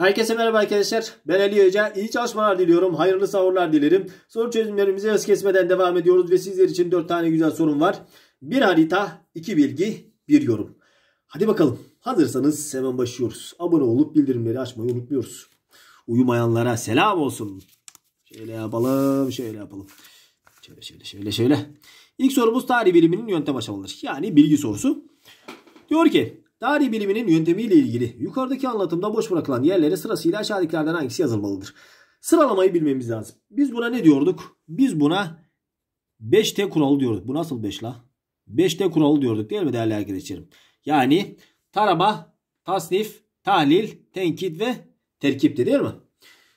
Herkese merhaba arkadaşlar. Ben Ali Hoca. İyi çalışmalar diliyorum. Hayırlı sahurlar dilerim. Soru çözümlerimize hız kesmeden devam ediyoruz ve sizler için 4 tane güzel sorum var. Bir harita, iki bilgi, bir yorum. Hadi bakalım. Hazırsanız hemen başlıyoruz. Abone olup bildirimleri açmayı unutmuyoruz. Uyumayanlara selam olsun. Şöyle yapalım, şöyle yapalım. Şöyle şöyle şöyle şöyle. İlk sorumuz tarih biliminin yöntem aşamaları. Yani bilgi sorusu. Diyor ki Tarih biliminin yöntemiyle ilgili yukarıdaki anlatımda boş bırakılan yerlere sırasıyla aşağıdakilerden hangisi yazılmalıdır? Sıralamayı bilmemiz lazım. Biz buna ne diyorduk? Biz buna 5T kuralı diyorduk. Bu nasıl 5 la? 5T kuralı diyorduk değil mi değerli arkadaşlarım? Yani tarama, tasnif, tahlil, tenkit ve terkipti değil mi?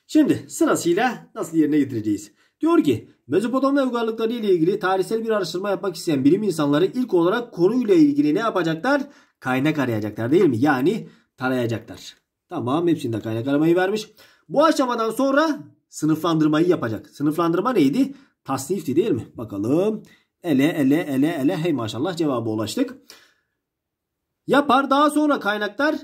Şimdi sırasıyla nasıl yerine getireceğiz? Diyor ki Mezopotamya uygarlıkları ile ilgili tarihsel bir araştırma yapmak isteyen bilim insanları ilk olarak konuyla ilgili ne yapacaklar? kaynak arayacaklar değil mi? Yani tarayacaklar. Tamam hepsinde kaynak aramayı vermiş. Bu aşamadan sonra sınıflandırmayı yapacak. Sınıflandırma neydi? Tasnifti değil mi? Bakalım. Ele ele ele ele hey maşallah cevabı ulaştık. Yapar daha sonra kaynaklar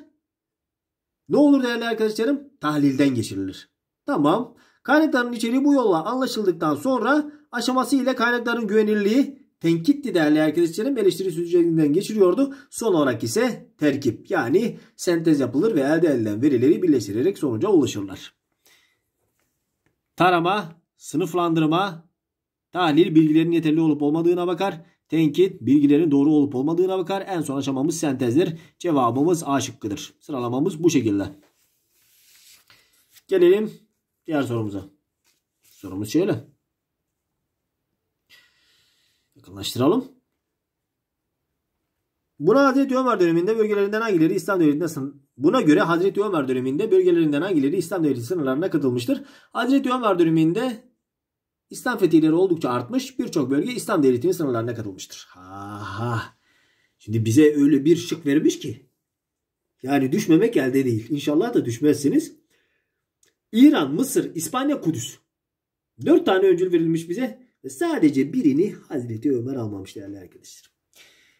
ne olur değerli arkadaşlarım? Tahlilden geçirilir. Tamam. Kaynakların içeriği bu yolla anlaşıldıktan sonra aşaması ile kaynakların güvenirliği Tenkitti değerli arkadaşlarım eleştiri sürecinden geçiriyordu. Son olarak ise terkip yani sentez yapılır ve elde edilen verileri birleştirerek sonuca ulaşırlar. Tarama, sınıflandırma, tahlil bilgilerin yeterli olup olmadığına bakar. Tenkit bilgilerin doğru olup olmadığına bakar. En son aşamamız sentezdir. Cevabımız A şıkkıdır. Sıralamamız bu şekilde. Gelelim diğer sorumuza. Sorumuz şöyle. Yakınlaştıralım. Buna Hazreti Ömer döneminde bölgelerinden hangileri İslam devletine Buna göre Hazreti Ömer döneminde bölgelerinden hangileri İslam devleti sınırlarına katılmıştır? Hazreti Ömer döneminde İslam fetihleri oldukça artmış. Birçok bölge İslam devletinin sınırlarına katılmıştır. Aha. Şimdi bize öyle bir şık vermiş ki. Yani düşmemek elde değil. İnşallah da düşmezsiniz. İran, Mısır, İspanya, Kudüs. Dört tane öncül verilmiş bize. Ve sadece birini Hazreti Ömer almamış değerli arkadaşlar.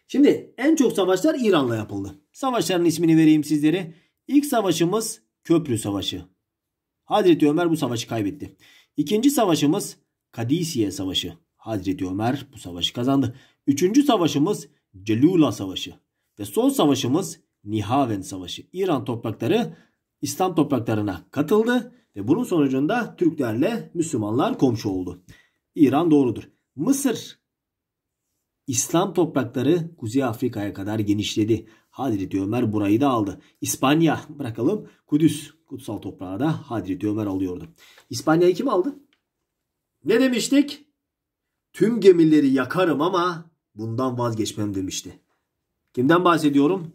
Şimdi en çok savaşlar İran'la yapıldı. Savaşların ismini vereyim sizlere. İlk savaşımız Köprü Savaşı. Hazreti Ömer bu savaşı kaybetti. İkinci savaşımız Kadisiye Savaşı. Hazreti Ömer bu savaşı kazandı. Üçüncü savaşımız Celula Savaşı. Ve son savaşımız Nihaven Savaşı. İran toprakları İslam topraklarına katıldı ve bunun sonucunda Türklerle Müslümanlar komşu oldu. İran doğrudur. Mısır İslam toprakları Kuzey Afrika'ya kadar genişledi. Hadreti Ömer burayı da aldı. İspanya bırakalım Kudüs kutsal toprağı da Hadreti Ömer alıyordu. İspanya'yı kim aldı? Ne demiştik? Tüm gemileri yakarım ama bundan vazgeçmem demişti. Kimden bahsediyorum?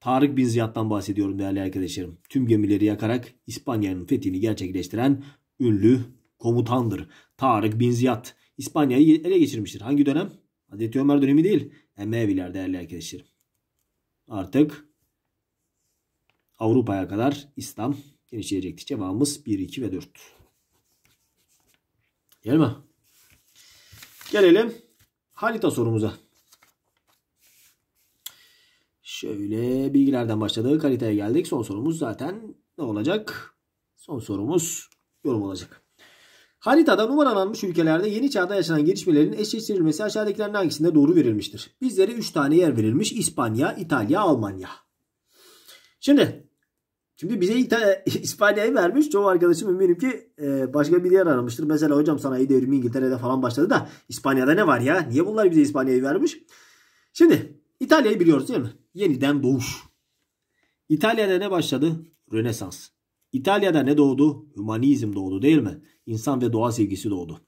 Tarık bin Ziyad'dan bahsediyorum değerli arkadaşlarım. Tüm gemileri yakarak İspanya'nın fethini gerçekleştiren ünlü komutandır. Tarık bin Ziyad İspanya'yı ele geçirmiştir. Hangi dönem? Hazreti Ömer dönemi değil. Emeviler değerli arkadaşlar. Artık Avrupa'ya kadar İslam genişleyecektir. Cevabımız 1, 2 ve 4. Değil mi? Gelelim harita sorumuza. Şöyle bilgilerden başladık. Haritaya geldik. Son sorumuz zaten ne olacak? Son sorumuz yorum olacak. Haritada numaralanmış ülkelerde yeni çağda yaşanan gelişmelerin eşleştirilmesi aşağıdakilerden hangisinde doğru verilmiştir? Bizlere 3 tane yer verilmiş. İspanya, İtalya, Almanya. Şimdi Şimdi bize İta İspanya'yı vermiş. Çoğu arkadaşım eminim ki e, başka bir yer aramıştır. Mesela hocam sana devrimi İngiltere'de falan başladı da İspanya'da ne var ya? Niye bunlar bize İspanya'yı vermiş? Şimdi İtalya'yı biliyoruz değil mi? Yeniden doğuş. İtalya'da ne başladı? Rönesans. İtalya'da ne doğdu? Hümanizm doğdu değil mi? insan ve doğa sevgisi doğdu.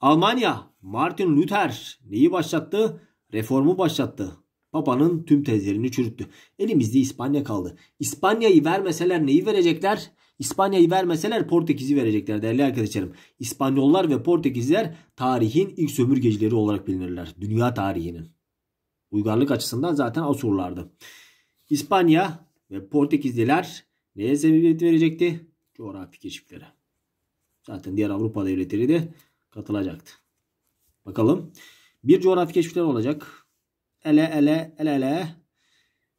Almanya Martin Luther neyi başlattı? Reformu başlattı. Papa'nın tüm tezlerini çürüttü. Elimizde İspanya kaldı. İspanya'yı vermeseler neyi verecekler? İspanya'yı vermeseler Portekiz'i verecekler değerli arkadaşlarım. İspanyollar ve Portekizler tarihin ilk sömürgecileri olarak bilinirler. Dünya tarihinin. Uygarlık açısından zaten Asurlardı. İspanya ve Portekizliler neye sebebiyet verecekti? Coğrafi keşiflere. Zaten diğer Avrupa devletleri de katılacaktı. Bakalım. Bir coğrafi keşifler olacak. Ele ele ele ele.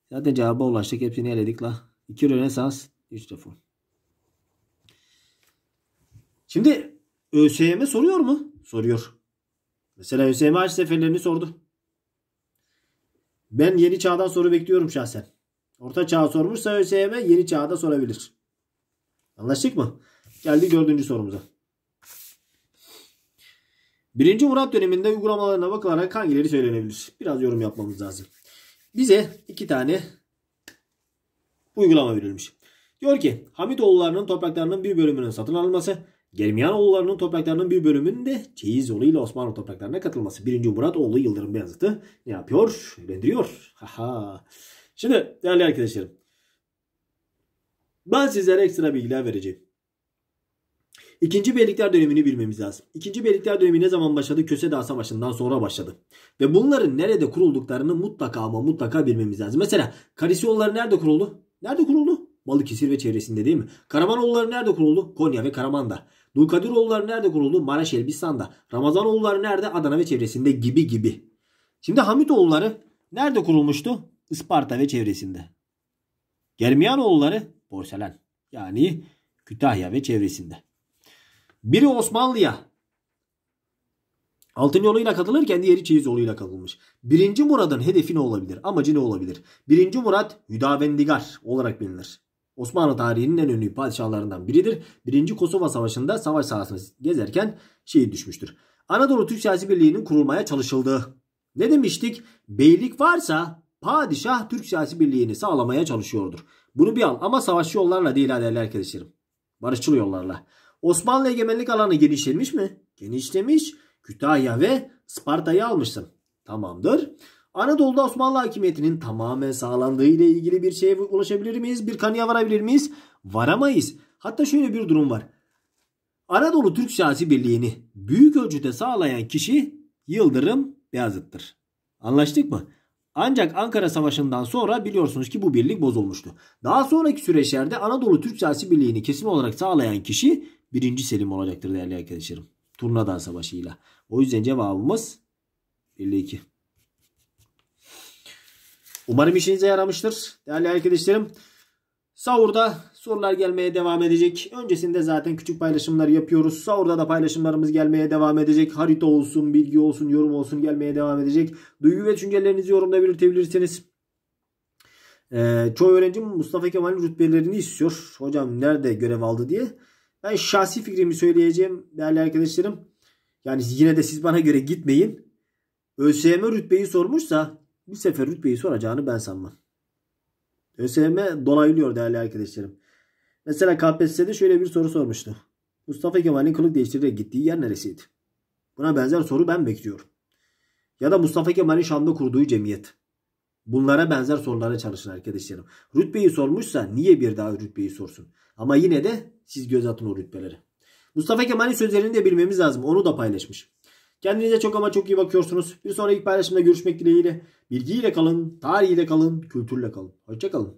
Zaten cevaba ulaştık. Hepsini eledik la. İki Rönesans. Üç reform. Şimdi ÖSYM soruyor mu? Soruyor. Mesela ÖSYM haç seferlerini sordu. Ben yeni çağdan soru bekliyorum şahsen. Orta çağ sormuşsa ÖSYM yeni çağda sorabilir. Anlaştık mı? Geldi dördüncü sorumuza. Birinci Murat döneminde uygulamalarına bakılarak hangileri söylenebilir? Biraz yorum yapmamız lazım. Bize iki tane uygulama verilmiş. Diyor ki Hamidoğullarının topraklarının bir bölümünün satın alınması, Germiyanoğullarının topraklarının bir bölümünün de Çeyiz yoluyla Osmanlı topraklarına katılması. Birinci Murat oğlu Yıldırım Beyazıt'ı ne yapıyor? Evlendiriyor. Haha. Şimdi değerli arkadaşlarım ben sizlere ekstra bilgiler vereceğim. İkinci Beylikler dönemini bilmemiz lazım. İkinci Beylikler dönemi ne zaman başladı? Köse Dağı Savaşı'ndan sonra başladı. Ve bunların nerede kurulduklarını mutlaka ama mutlaka bilmemiz lazım. Mesela Karisyolları nerede kuruldu? Nerede kuruldu? Balıkesir ve çevresinde değil mi? Karamanoğulları nerede kuruldu? Konya ve Karaman'da. Dulkadiroğulları nerede kuruldu? Maraş Elbistan'da. Ramazanoğulları nerede? Adana ve çevresinde gibi gibi. Şimdi Hamitoğulları nerede kurulmuştu? Isparta ve çevresinde. Germiyanoğulları porselen yani Kütahya ve çevresinde. Biri Osmanlı'ya altın yoluyla katılırken diğeri çeyiz yoluyla katılmış. Birinci Murad'ın hedefi ne olabilir? Amacı ne olabilir? Birinci Murad Hüdavendigar olarak bilinir. Osmanlı tarihinin en ünlü padişahlarından biridir. Birinci Kosova Savaşı'nda savaş sahasını gezerken şehit düşmüştür. Anadolu Türk Siyasi Birliği'nin kurulmaya çalışıldığı. Ne demiştik? Beylik varsa padişah Türk Siyasi Birliği'ni sağlamaya çalışıyordur. Bunu bir al ama savaşçı yollarla değil değerli arkadaşlarım. Barışçıl yollarla. Osmanlı egemenlik alanı genişlemiş mi? Genişlemiş. Kütahya ve Sparta'yı almışsın. Tamamdır. Anadolu'da Osmanlı hakimiyetinin tamamen sağlandığı ile ilgili bir şeye ulaşabilir miyiz? Bir kanıya varabilir miyiz? Varamayız. Hatta şöyle bir durum var. Anadolu Türk Siyasi Birliği'ni büyük ölçüde sağlayan kişi Yıldırım Beyazıt'tır. Anlaştık mı? Ancak Ankara Savaşı'ndan sonra biliyorsunuz ki bu birlik bozulmuştu. Daha sonraki süreçlerde Anadolu Türk Siyasi Birliği'ni kesin olarak sağlayan kişi birinci Selim olacaktır değerli arkadaşlarım. Turnadan Savaşı'yla. O yüzden cevabımız 52. Umarım işinize yaramıştır değerli arkadaşlarım. Sahurda sorular gelmeye devam edecek. Öncesinde zaten küçük paylaşımlar yapıyoruz. Sahurda da paylaşımlarımız gelmeye devam edecek. Harita olsun, bilgi olsun, yorum olsun gelmeye devam edecek. Duygu ve düşüncelerinizi yorumda belirtebilirsiniz. Ee, çoğu öğrencim Mustafa Kemal'in rütbelerini istiyor. Hocam nerede görev aldı diye. Ben şahsi fikrimi söyleyeceğim değerli arkadaşlarım. Yani yine de siz bana göre gitmeyin. ÖSYM rütbeyi sormuşsa bir sefer rütbeyi soracağını ben sanmam. ÖSYM dolaylıyor değerli arkadaşlarım. Mesela KPSS'de şöyle bir soru sormuştu. Mustafa Kemal'in kılık değiştirerek gittiği yer neresiydi? Buna benzer soru ben bekliyorum. Ya da Mustafa Kemal'in Şam'da kurduğu cemiyet. Bunlara benzer sorulara çalışın arkadaşlarım. Rütbeyi sormuşsa niye bir daha rütbeyi sorsun? Ama yine de siz göz atın o rütbeleri. Mustafa Kemal'in sözlerini de bilmemiz lazım. Onu da paylaşmış. Kendinize çok ama çok iyi bakıyorsunuz. Bir sonraki paylaşımda görüşmek dileğiyle. Bilgiyle kalın, tarihiyle kalın, kültürle kalın. Hoşçakalın.